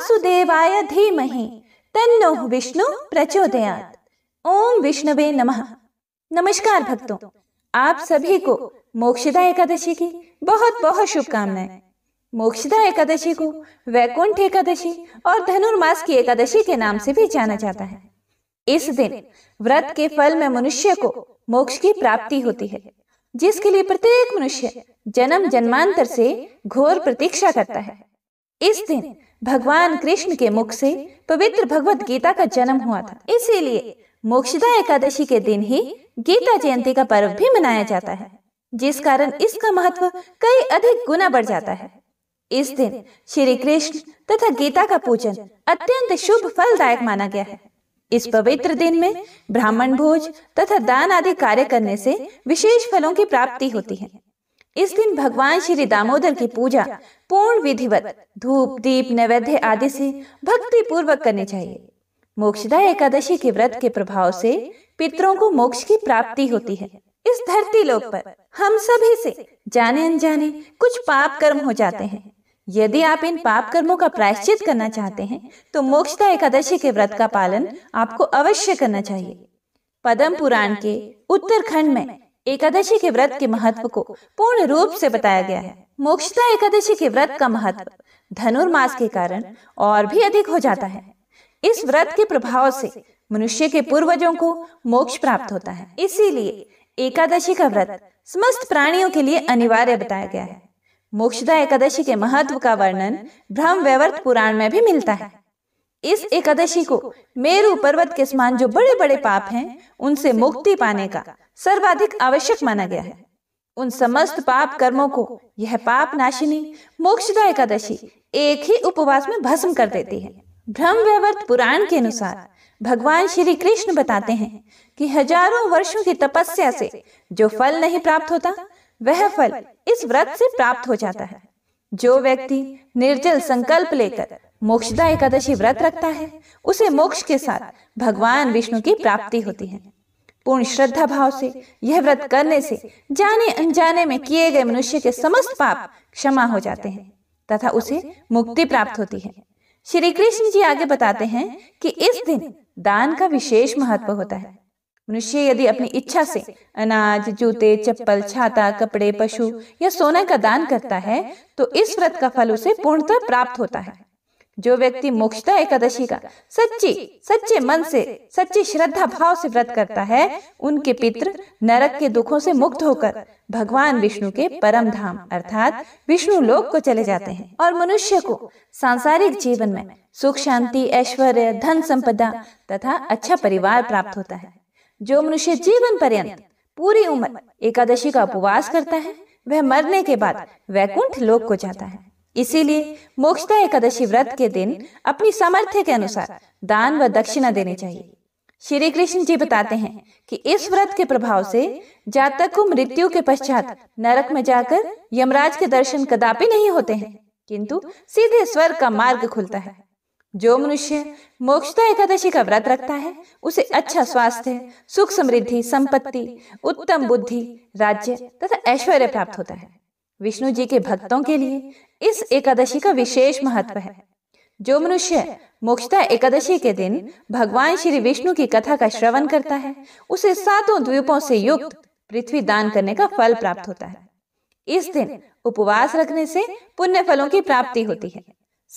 वासुदेवाय धीमहि तन्नो विष्णु प्रचोदयात ओम विष्णुवे नमः नमस्कार भक्तों आप सभी को मोक्षदा एकादशी की बहुत बहुत शुभकामनाएं मोक्षदा एकादशी को वैकुंठ एकादशी और धनुर्मास की एकादशी के नाम से भी जाना जाता है इस दिन व्रत के फल में मनुष्य को मोक्ष की प्राप्ति होती है जिसके लिए प्रत्येक मनुष्य जन्म जन्मांतर से घोर प्रतीक्षा करता है इस दिन भगवान कृष्ण के मुख से पवित्र भगवत गीता का जन्म हुआ था इसीलिए मोक्षदा एकादशी के दिन ही गीता जयंती का पर्व भी मनाया जाता है जिस कारण इसका महत्व कई अधिक गुना बढ़ जाता है इस दिन श्री कृष्ण तथा गीता का पूजन अत्यंत शुभ फलदायक माना गया है इस पवित्र दिन में ब्राह्मण भोज तथा दान आदि कार्य करने से विशेष फलों की प्राप्ति होती है इस दिन भगवान श्री दामोदर की पूजा पूर्ण विधिवत धूप दीप नैवेद्य आदि से भक्ति पूर्वक करनी चाहिए मोक्षदा एकादशी के व्रत के प्रभाव से पितरों को मोक्ष की प्राप्ति होती है इस धरती लोक पर हम सभी से जाने अनजाने कुछ पाप कर्म हो जाते हैं यदि आप इन पाप कर्मों का प्रायश्चित करना चाहते हैं तो मोक्षदा एकादशी के व्रत का पालन आपको अवश्य करना चाहिए पदम पुराण के उत्तरखंड में एकादशी के व्रत के महत्व को पूर्ण रूप से बताया गया है मोक्षता एकादशी के व्रत का महत्व धनुर्मास के कारण और भी अधिक हो जाता है इस व्रत के प्रभाव से मनुष्य के पूर्वजों को मोक्ष प्राप्त होता है इसीलिए एकादशी का व्रत समस्त प्राणियों के लिए अनिवार्य बताया गया है मोक्षदा एकादशी के महत्व का वर्णन ब्रह्म पुराण में भी मिलता है इस एकादशी को मेरु पर्वत के समान जो बड़े बड़े पाप हैं उनसे मुक्ति पाने का सर्वाधिक आवश्यक माना गया है उन समस्त पाप कर्मों को यह पाप नाशिनी मोक्षदा एकादशी एक ही उपवास में भस्म कर देती है ब्रह्म व्यवर्त पुराण के अनुसार भगवान श्री कृष्ण बताते हैं कि हजारों वर्षों की तपस्या से जो फल नहीं प्राप्त होता वह फल इस व्रत से प्राप्त हो जाता है जो व्यक्ति निर्जल संकल्प लेकर मोक्षदा एकादशी व्रत रखता है उसे मोक्ष के साथ भगवान विष्णु की प्राप्ति होती है पूर्ण श्रद्धा भाव से यह व्रत करने से जाने अनजाने में किए गए मनुष्य के समस्त पाप क्षमा हो जाते हैं तथा उसे मुक्ति प्राप्त होती है श्री कृष्ण जी आगे बताते हैं कि इस दिन दान का विशेष महत्व होता है मनुष्य यदि अपनी इच्छा से अनाज जूते चप्पल छाता कपड़े पशु या सोना का दान करता है तो, तो इस व्रत का फल उसे पूर्णतः प्राप्त होता है जो व्यक्ति मोक्षता एकादशी का सच्ची सच्चे मन से सच्ची श्रद्धा भाव से व्रत करता है उनके पित्र नरक के दुखों से मुक्त होकर भगवान विष्णु के परम धाम अर्थात विष्णु लोक को चले जाते हैं और मनुष्य को सांसारिक जीवन में सुख शांति ऐश्वर्य धन संपदा तथा अच्छा परिवार प्राप्त होता है जो मनुष्य जीवन पर्यंत पूरी उम्र एकादशी का उपवास करता है वह मरने के बाद वैकुंठ लोक को जाता है इसीलिए मोक्षता एकादशी व्रत के दिन अपनी सामर्थ्य के अनुसार दान व दक्षिणा देनी चाहिए श्री कृष्ण जी बताते हैं कि इस व्रत के प्रभाव से जातक को मृत्यु के पश्चात नरक में जाकर यमराज के दर्शन कदापि नहीं होते हैं किंतु सीधे स्वर्ग का मार्ग खुलता है जो मनुष्य मोक्षता तो एकादशी का व्रत रखता है उसे अच्छा स्वास्थ्य सुख समृद्धि संपत्ति उत्तम बुद्धि राज्य तथा ऐश्वर्य प्राप्त होता है विष्णु जी के भक्तों के लिए इस एकादशी का विशेष महत्व है जो मनुष्य मोक्षता एकादशी के दिन भगवान श्री विष्णु की कथा का श्रवण करता है उसे सातों द्वीपों से युक्त पृथ्वी दान करने का फल प्राप्त होता है इस दिन उपवास रखने से पुण्य फलों की प्राप्ति होती है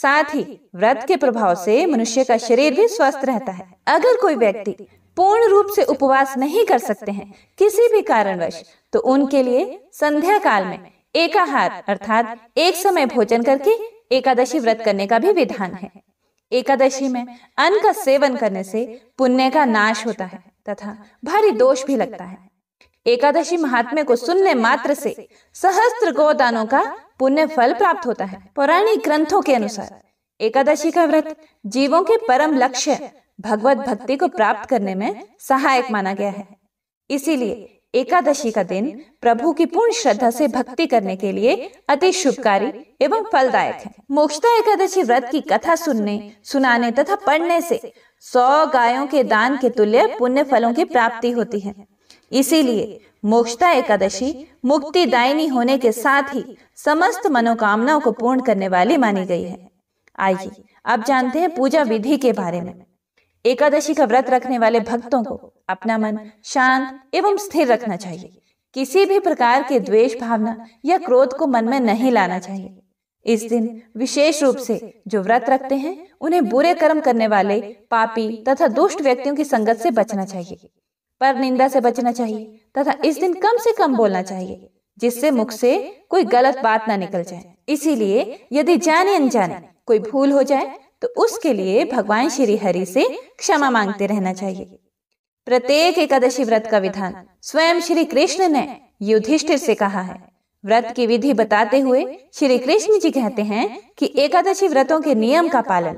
साथ ही व्रत के प्रभाव से मनुष्य का शरीर भी स्वस्थ रहता है अगर कोई व्यक्ति पूर्ण रूप से उपवास नहीं कर सकते हैं किसी भी कारणवश तो उनके लिए संध्या काल में एकाहार अर्थात एक समय भोजन करके एकादशी व्रत करने का भी विधान है एकादशी में अन्न का सेवन करने से पुण्य का नाश होता है तथा भारी दोष भी लगता है एकादशी महात्म्य को सुनने मात्र से सहस्त्र गोदानों का पुण्य फल प्राप्त होता है पौराणिक ग्रंथों के अनुसार एकादशी का व्रत जीवों के परम लक्ष्य भगवत भक्ति को प्राप्त करने में सहायक माना गया है इसीलिए एकादशी का दिन प्रभु की पूर्ण श्रद्धा से भक्ति करने के लिए अति शुभकारी एवं फलदायक है मोक्षता एकादशी व्रत की कथा सुनने सुनाने तथा पढ़ने से सौ गायों के दान के तुल्य पुण्य फलों की प्राप्ति होती है इसीलिए मोक्षता एकादशी मुक्ति दायनी होने के साथ ही समस्त मनोकामनाओं को पूर्ण करने वाली मानी गई है आइए अब जानते हैं पूजा विधि के बारे में एकादशी का व्रत रखने वाले भक्तों को अपना मन शांत एवं स्थिर रखना चाहिए किसी भी प्रकार के द्वेष भावना या क्रोध को मन में नहीं लाना चाहिए इस दिन विशेष रूप से जो व्रत रखते हैं उन्हें बुरे कर्म करने वाले पापी तथा दुष्ट व्यक्तियों की संगत से बचना चाहिए पर निंदा से बचना चाहिए तथा इस दिन कम से कम बोलना चाहिए जिससे मुख से कोई गलत बात ना निकल जाए इसीलिए यदि जाने अनजाने कोई भूल हो जाए तो, तो उसके लिए भगवान श्री हरि से क्षमा मांगते रहना चाहिए प्रत्येक एकादशी व्रत का विधान स्वयं श्री कृष्ण ने युधिष्ठिर से कहा है व्रत की विधि बताते हुए श्री कृष्ण जी कहते हैं कि एकादशी व्रतों के नियम का पालन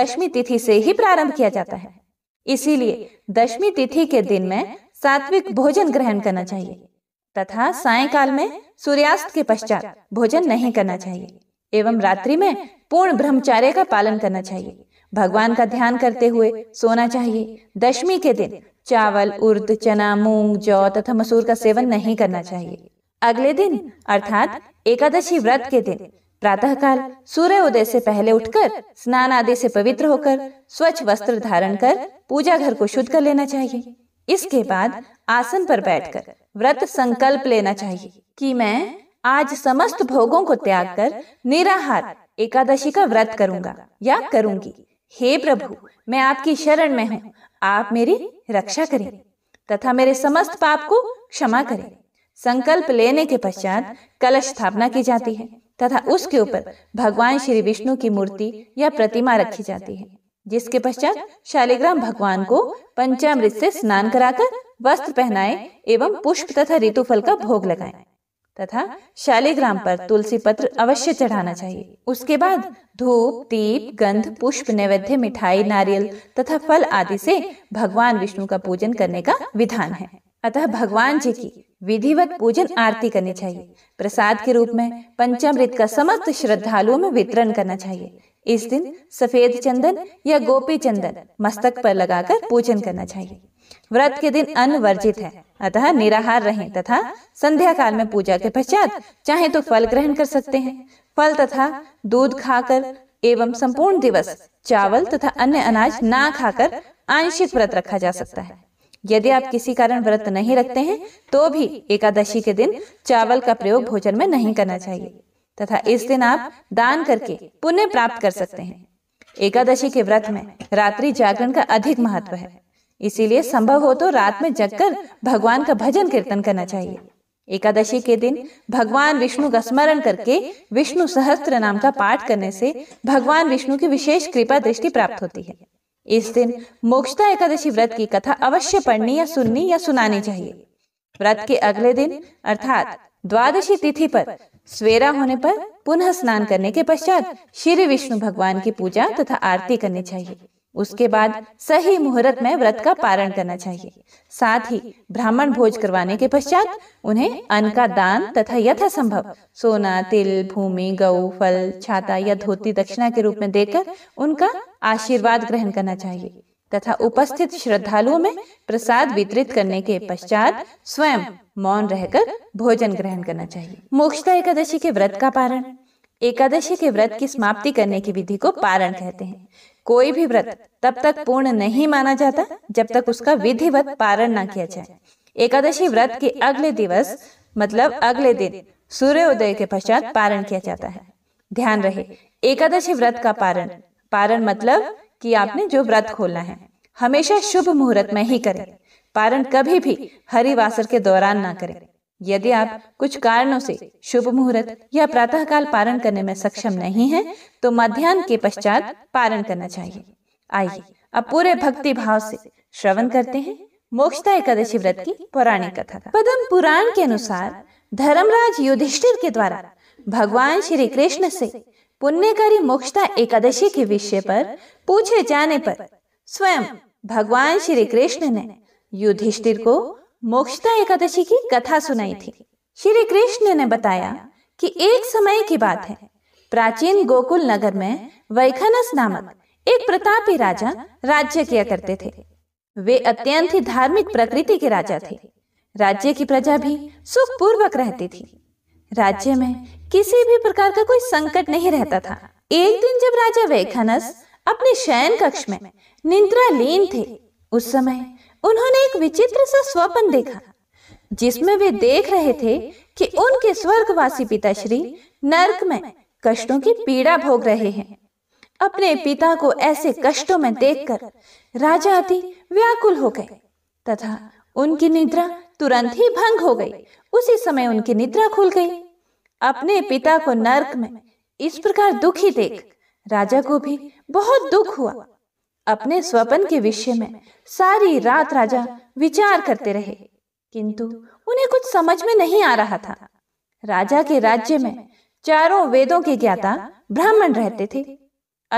दशमी तिथि से ही प्रारंभ किया जाता है इसीलिए दशमी तिथि के दिन में सात्विक भोजन ग्रहण करना चाहिए तथा सायकाल में सूर्यास्त के पश्चात भोजन नहीं करना चाहिए एवं रात्रि में पूर्ण ब्रह्मचार्य का पालन करना चाहिए भगवान का ध्यान करते हुए सोना चाहिए दशमी के दिन चावल उर्द चना मूंग जौ तथा मसूर का सेवन नहीं करना चाहिए अगले दिन अर्थात एकादशी व्रत के दिन प्रातःकाल सूर्य उदय से पहले उठकर स्नान आदि से पवित्र होकर स्वच्छ वस्त्र धारण कर पूजा घर को शुद्ध कर लेना चाहिए इसके बाद आसन पर बैठकर व्रत संकल्प लेना चाहिए कि मैं आज समस्त भोगों को त्याग कर निराहार एकादशी का व्रत करूंगा या करूंगी हे प्रभु मैं आपकी शरण में हूँ आप मेरी रक्षा करें तथा मेरे समस्त पाप को क्षमा करें संकल्प लेने के पश्चात कलश स्थापना की जाती है तथा उसके ऊपर भगवान श्री विष्णु की मूर्ति या प्रतिमा रखी जाती है जिसके पश्चात शालिग्राम भगवान को पंचामृत से स्नान कराकर वस्त्र पहनाए एवं पुष्प तथा ऋतु फल का भोग लगाए तथा शालिग्राम पर तुलसी पत्र अवश्य चढ़ाना चाहिए उसके बाद धूप दीप गंध पुष्प नैवेद्य मिठाई नारियल तथा फल आदि से भगवान विष्णु का पूजन करने का विधान है अतः भगवान जी की विधिवत पूजन आरती करनी चाहिए प्रसाद के रूप में पंचामृत का समस्त श्रद्धालुओं में वितरण करना चाहिए इस दिन सफेद चंदन या गोपी चंदन मस्तक पर लगाकर पूजन करना चाहिए व्रत के दिन अन्न वर्जित है अतः निराहार रहें तथा संध्या काल में पूजा के पश्चात चाहे तो फल ग्रहण कर सकते हैं फल तथा दूध खाकर एवं संपूर्ण दिवस चावल तथा अन्य अनाज ना खाकर आंशिक व्रत रखा जा सकता है यदि आप किसी कारण व्रत नहीं रखते हैं तो भी एकादशी के दिन चावल का प्रयोग भोजन में नहीं करना चाहिए तथा इस दिन आप दान करके पुण्य प्राप्त कर सकते हैं एकादशी के व्रत में रात्रि जागरण का अधिक महत्व है इसीलिए संभव हो तो रात में जगकर भगवान का भजन कीर्तन करना चाहिए एकादशी के दिन भगवान विष्णु का स्मरण करके विष्णु सहस्त्र नाम का पाठ करने से भगवान विष्णु की विशेष कृपा दृष्टि प्राप्त होती है इस दिन मोक्षता एकादशी व्रत की कथा अवश्य पढ़नी या सुननी या सुनानी चाहिए व्रत के अगले दिन अर्थात द्वादशी तिथि पर सवेरा होने पर पुनः स्नान करने के पश्चात श्री विष्णु भगवान की पूजा तथा आरती करनी चाहिए उसके बाद सही मुहूर्त में व्रत का पारण करना चाहिए साथ ही ब्राह्मण भोज करवाने के पश्चात उन्हें अन्न का दान तथा यथासंभव सोना तिल भूमि गौ फल छाता या धोती दक्षिणा के रूप में देकर उनका आशीर्वाद ग्रहण करना चाहिए तथा उपस्थित श्रद्धालुओं में प्रसाद वितरित करने के पश्चात स्वयं मौन रहकर भोजन ग्रहण करना चाहिए मोक्षता एकादशी के व्रत का पारण एकादशी के व्रत की समाप्ति करने की विधि को पारण कहते हैं कोई भी व्रत तब तक पूर्ण नहीं माना जाता जब तक उसका विधिवत पारण न किया जाए एकादशी व्रत के अगले दिवस मतलब अगले दिन सूर्योदय के पश्चात पारण किया जाता है ध्यान रहे एकादशी व्रत का पारण पारण मतलब कि आपने जो व्रत खोलना है हमेशा शुभ मुहूर्त में ही करें पारण कभी भी हरिवासर के दौरान ना करें यदि आप कुछ कारणों से शुभ मुहूर्त या प्रातः काल पारण करने में सक्षम नहीं हैं, तो मध्यान्ह के पश्चात पारण करना चाहिए आइए अब पूरे भक्ति भाव से श्रवण करते हैं मोक्षता एकादशी व्रत की पौराणिक कथा का पदम पुराण के अनुसार धर्मराज युधिष्ठिर के द्वारा भगवान श्री कृष्ण से पुण्यकारी मोक्षता एकादशी के विषय पर पूछे जाने पर स्वयं भगवान श्री कृष्ण ने युधिष्ठिर को मोक्षता एकादशी की कथा सुनाई थी श्री कृष्ण ने बताया कि एक समय की बात है प्राचीन गोकुल नगर में वैखनस नामक एक प्रतापी राजा राज्य किया करते थे वे अत्यंत ही धार्मिक प्रकृति के राजा थे राज्य की प्रजा भी सुख पूर्वक रहती थी राज्य में किसी भी प्रकार का कोई संकट नहीं रहता था एक दिन जब राजा वैखनस अपने शयन कक्ष में निंद्रा लीन थे उस समय उन्होंने एक विचित्र सा स्वप्न देखा जिसमें वे देख रहे थे कि उनके स्वर्गवासी पिता श्री नर्क में कष्टों की पीड़ा भोग रहे हैं अपने पिता को ऐसे कष्टों में देखकर राजा अति व्याकुल हो गए तथा उनकी निद्रा तुरंत ही भंग हो गई उसी समय उनकी निद्रा खुल गई अपने पिता को नर्क में इस प्रकार दुखी देख राजा को भी बहुत दुख हुआ अपने स्वपन के विषय में सारी रात राजा विचार करते रहे किंतु उन्हें कुछ समझ में नहीं आ रहा था राजा के राज्य में चारों वेदों के ज्ञाता ब्राह्मण रहते थे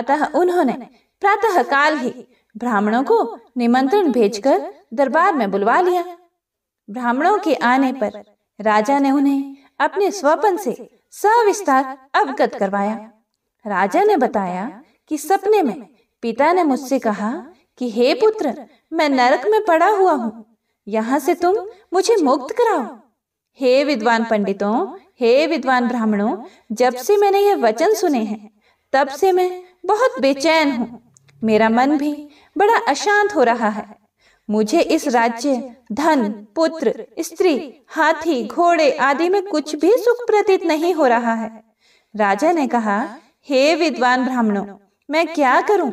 अतः उन्होंने प्रातः काल ही ब्राह्मणों को निमंत्रण भेजकर दरबार में बुलवा लिया ब्राह्मणों के आने पर राजा ने उन्हें अपने स्वपन से सविस्तार अवगत करवाया राजा ने बताया कि सपने में पिता ने मुझसे कहा कि हे पुत्र मैं नरक में पड़ा हुआ हूँ यहाँ से तुम मुझे मुक्त कराओ हे विद्वान पंडितों हे विद्वान ब्राह्मणों जब से मैंने यह वचन सुने हैं तब से मैं बहुत बेचैन हूँ मेरा मन भी बड़ा अशांत हो रहा है मुझे इस राज्य धन पुत्र स्त्री हाथी घोड़े आदि में कुछ भी सुख प्रतीत नहीं हो रहा है राजा ने कहा हे विद्वान ब्राह्मणों मैं क्या करूं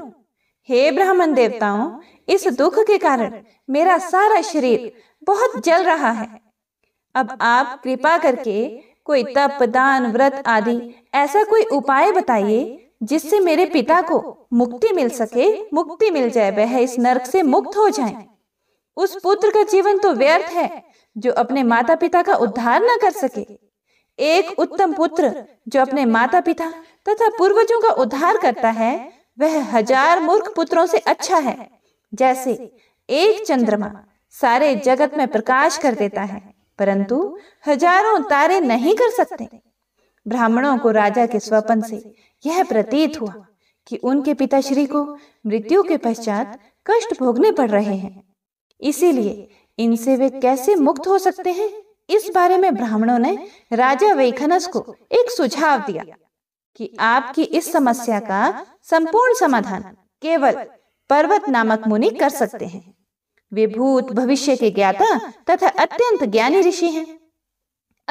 हे ब्राह्मण देवताओं इस दुख के कारण मेरा सारा शरीर बहुत जल रहा है अब आप कृपा करके कोई तप दान व्रत आदि ऐसा कोई उपाय बताइए जिससे मेरे पिता को मुक्ति मिल सके मुक्ति मिल जाए वह इस नरक से मुक्त हो जाए उस पुत्र का जीवन तो व्यर्थ है जो अपने माता पिता का उद्धार न कर सके एक उत्तम पुत्र जो अपने माता पिता तथा पूर्वजों का उद्धार करता है वह हजार मूर्ख पुत्रों से अच्छा है जैसे एक चंद्रमा सारे जगत में प्रकाश कर देता है परंतु हजारों तारे नहीं कर सकते ब्राह्मणों को राजा के स्वपन से यह प्रतीत हुआ कि उनके पिताश्री को मृत्यु के पश्चात कष्ट भोगने पड़ रहे हैं इसीलिए इनसे वे कैसे मुक्त हो सकते हैं इस बारे में ब्राह्मणों ने राजा वेखनस को एक सुझाव दिया कि आपकी इस समस्या का संपूर्ण समाधान केवल पर्वत नामक मुनि कर सकते हैं वे भूत भविष्य के ज्ञाता तथा अत्यंत ज्ञानी ऋषि हैं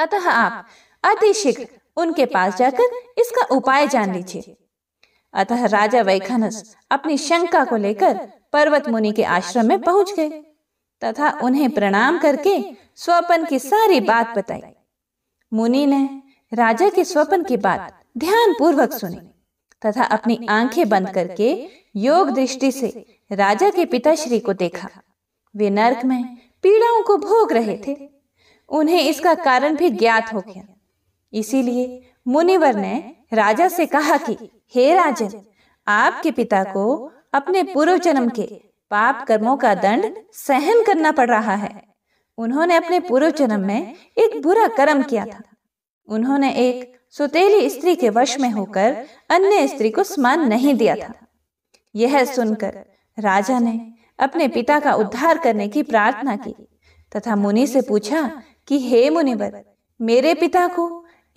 अतः आप अतिशीघ्र उनके पास जाकर इसका उपाय जान लीजिए अतः राजा वैखानस अपनी शंका को लेकर पर्वत मुनि के आश्रम में पहुंच गए तथा उन्हें प्रणाम करके स्वपन की सारी बात बताई मुनि ने राजा के स्वपन की बात ध्यान पूर्वक सुने तथा अपनी आंखें बंद करके योग दृष्टि से राजा के पिता श्री को देखा वे नर्क में पीड़ाओं को भोग रहे थे उन्हें इसका कारण भी ज्ञात हो गया इसीलिए मुनिवर ने राजा से कहा कि हे राजन आपके पिता को अपने पूर्व जन्म के पाप कर्मों का दंड सहन करना पड़ रहा है उन्होंने अपने पूर्व जन्म में एक बुरा कर्म किया था उन्होंने एक सुतेली स्त्री के वश में होकर अन्य स्त्री को समान नहीं दिया था यह सुनकर राजा ने अपने पिता का उद्धार करने की प्रार्थना की तथा मुनि से पूछा कि हे मुनिवर मेरे पिता को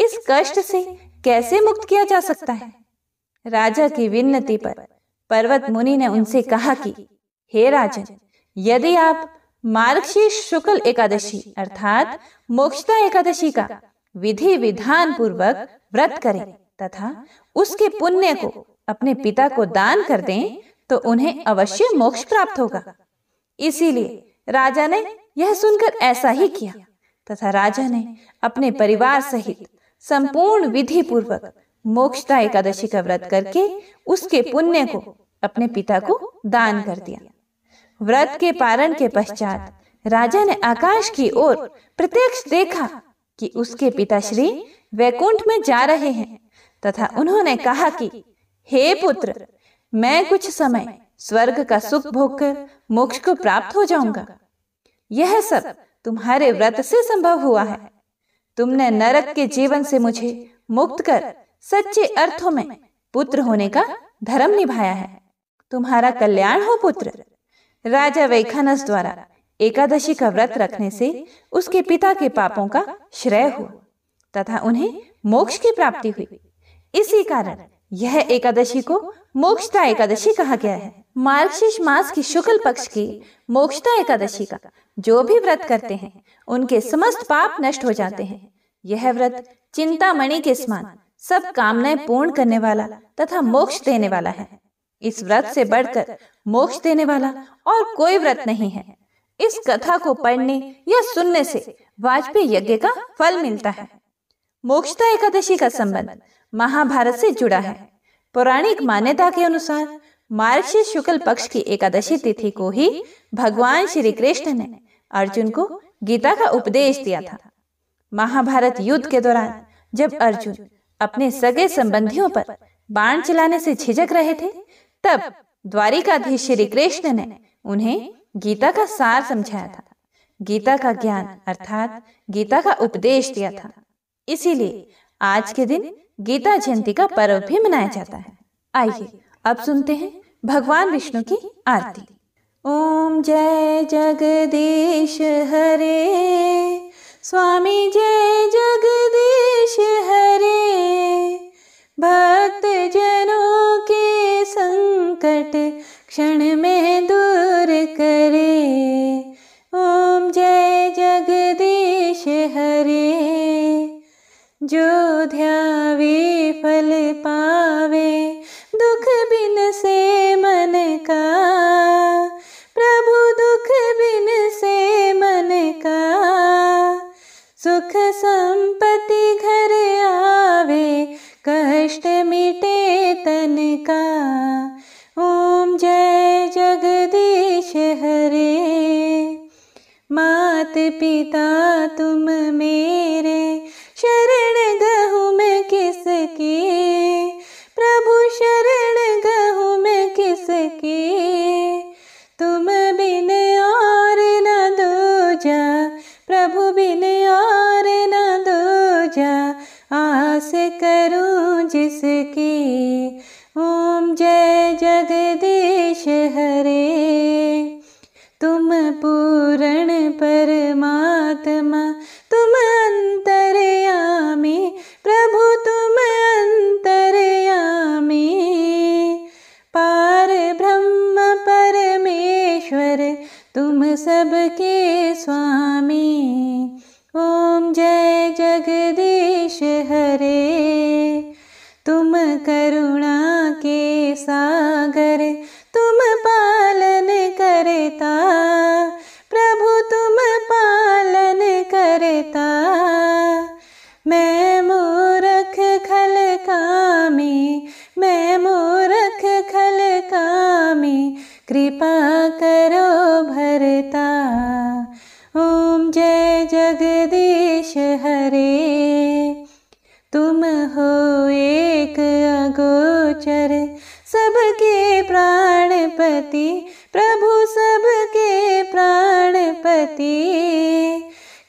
इस कष्ट से कैसे मुक्त किया जा सकता है राजा की विनती पर पर्वत मुनि ने उनसे कहा कि हे राजन यदि आप मार्गशीर्ष शुक्ल एकादशी अर्थात मोक्षता एकादशी का विधि विधान पूर्वक व्रत करें तथा उसके पुण्य को अपने पिता को दान कर दें तो उन्हें अवश्य मोक्ष प्राप्त होगा इसीलिए राजा ने यह सुनकर ऐसा ही किया तथा राजा ने अपने परिवार सहित संपूर्ण विधि पूर्वक मोक्षता एकादशी का व्रत करके उसके पुण्य को अपने पिता को दान कर दिया व्रत के पारण के पश्चात राजा ने आकाश की ओर प्रत्यक्ष देखा कि उसके पिता श्री वैकुंठ में जा रहे हैं तथा उन्होंने कहा कि हे पुत्र मैं कुछ समय स्वर्ग का सुख भोग कर मोक्ष को प्राप्त हो जाऊंगा यह सब तुम्हारे व्रत से संभव हुआ है तुमने नरक के जीवन से मुझे मुक्त कर सच्चे अर्थों में पुत्र होने का धर्म निभाया है तुम्हारा कल्याण हो पुत्र राजा वैखानस द्वारा एकादशी का व्रत रखने से उसके पिता के पापों का श्रेय हुआ तथा उन्हें मोक्ष की प्राप्ति हुई इसी कारण यह एकादशी को मोक्षता एकादशी कहा गया है मार्गशीर्ष मास की शुक्ल पक्ष की मोक्षता एकादशी का जो भी व्रत करते हैं उनके समस्त पाप नष्ट हो जाते हैं यह व्रत चिंतामणि के समान सब कामनाएं पूर्ण करने वाला तथा मोक्ष देने वाला है इस व्रत से बढ़कर मोक्ष देने वाला और कोई व्रत नहीं है इस कथा को पढ़ने या सुनने से वाजपेयी यज्ञ का फल मिलता है मोक्षता एकादशी का संबंध महाभारत से जुड़ा है पौराणिक मान्यता के अनुसार मार्च शुक्ल पक्ष की एकादशी तिथि को ही भगवान श्री कृष्ण ने अर्जुन को गीता का उपदेश दिया था महाभारत युद्ध के दौरान जब अर्जुन अपने सगे संबंधियों पर बाण चलाने से झिझक रहे थे तब द्वारिकाधीश श्री कृष्ण ने उन्हें गीता का सार समझाया था गीता का ज्ञान अर्थात गीता का उपदेश दिया था इसीलिए आज के दिन गीता जयंती का पर्व भी मनाया जाता है आइए अब सुनते हैं भगवान विष्णु की आरती ओम जय जगदीश हरे स्वामी जय जगदीश हरे भक्त जनों के संकट क्षण में दूर करे ओम जय जगदीश हरे जो ध्यावे फल पावे दुख बिन से प्रभु बिन और न दूजा आस करूं जिसकी ओम जय जगदीश हरे तुम पूरण परमात्मा सबके स्वामी ओम जय जगदीश हरे तुम करुणा के सागर पति प्रभु सबके प्राणपति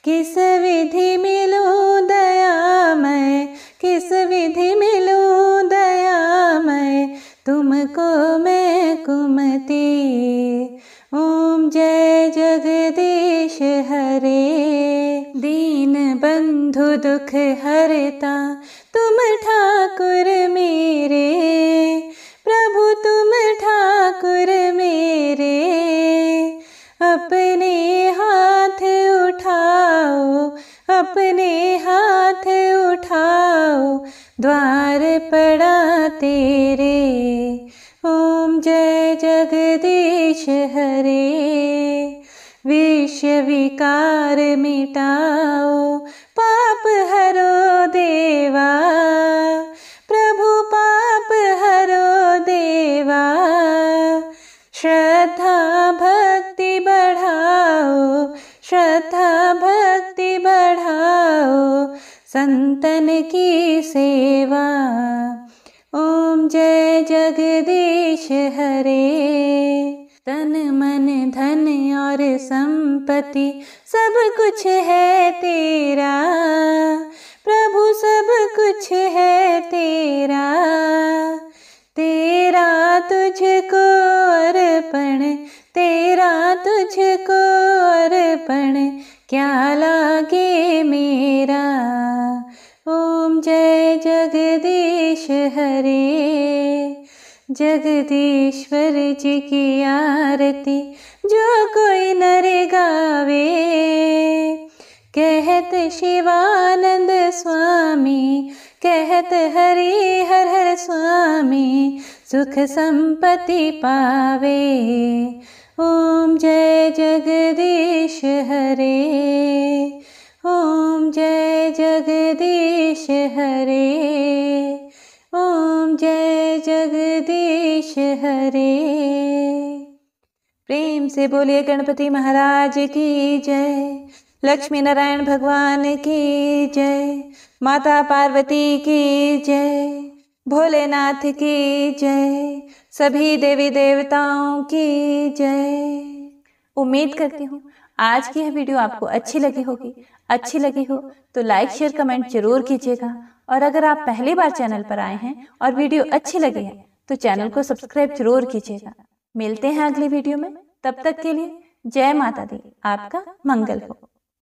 किस विधि मिलूं दया मैं किस विधि मिलूं दया मैं तुमको मैं कुमती ओम जय जगदीश हरे दीन बंधु दुख हरता तुम ठाकुर में द्वार पड़ा तेरे ओम जय जगदीश हरे विकार मिटाओ पाप हरो देवा संतन की सेवा ओम जय जगदीश हरे तन मन धन और संपत्ति सब कुछ है तेरा प्रभु सब कुछ है तेरा तेरा तुझको अर्पण तेरा तुझको अर्पण क्या लागे मेरा ओम जय जगदीश हरे जगदीश्वर जी की आरती जो कोई नर गावे कहत शिवानंद स्वामी कहत हरि हर हर स्वामी सुख संपत्ति पावे ओम जय जगदीश हरे ओम जय जगदीश हरे ओम जय जगदीश हरे प्रेम से बोलिए गणपति महाराज की जय लक्ष्मी नारायण भगवान की जय माता पार्वती की जय भोलेनाथ की जय सभी देवी देवताओं की जय उम्मीद करती हूँ आज की यह वीडियो आपको अच्छी लगी होगी अच्छी लगी हो तो लाइक शेयर कमेंट जरूर कीजिएगा और अगर आप पहली बार चैनल पर आए हैं और वीडियो अच्छी लगी है तो चैनल को सब्सक्राइब जरूर कीजिएगा मिलते हैं अगली वीडियो में तब तक के लिए जय माता दी आपका मंगल हो